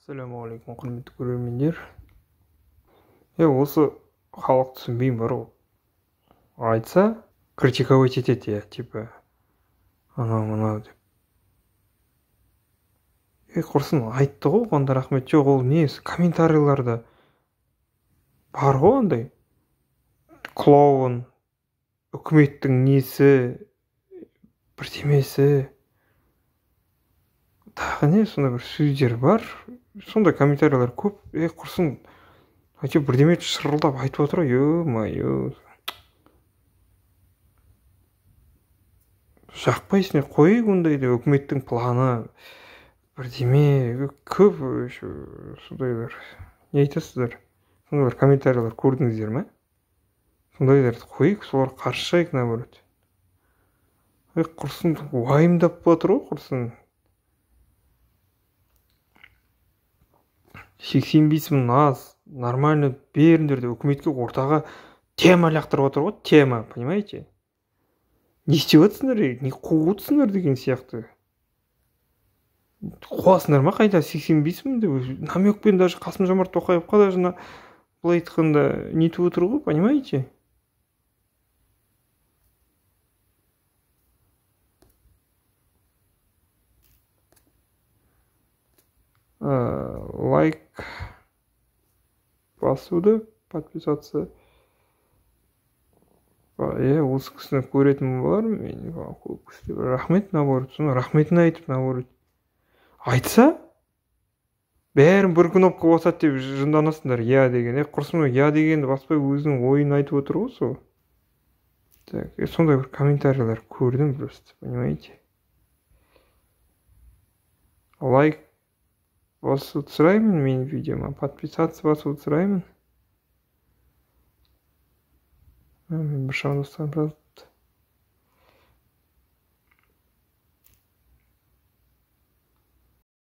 ассалаумағалейкум құрметті көрермендер е осы халық түсінбеймін бар ғой айтса критиковать етеді иә типа анау мынау деп е құрсын айтты ғой оған да рахмет жоқ ол не комментарийларда бар ғой андай клоун үкіметтің несі бірдемесі тағы не сондай бір сөздер бар сондай комментарийлер көп е э, құрсын әйтеуір бірдеме шырылдап айтып отыр ғой е мое жақпайсың қой ондайды үкіметтің планы бірдеме көп сондайлар не айтасыздар сондай бір комментарийлер көрдіңіздер ма сондайларды қойық солар қарсы шығайық наоборот құрсын э, уайымдап жатыр ғой құрсын сексен бес мың аз нормально беріңдер деп үкіметке ортаға тема лақтырып жатыр ғой тема понимаете не істеп жатсыңдар не қуып отырсыңдар деген сияқты қуасыңдар ма қайда? сексен бес мың деп намекпен даже қасым жомарт тоқаевқа даже мына былай айтқанда нетіп отыр ғой понимаете э, лайк басуды подписаться иә осы кісіні көретін болар мен көп кісілер рахмет наоборот соны рахметін айтып наоборот айтса бәрін бір кнопка басады деп жынданасыңдар иә деген е э, құрсын иә дегенді баспай өзінің ойын айтып отыр ғой сол так сондай бір комментарийлер көрдім просто понимаете лайк вас утсраймен менің видеома подписаться вас сұраймын біршама достарым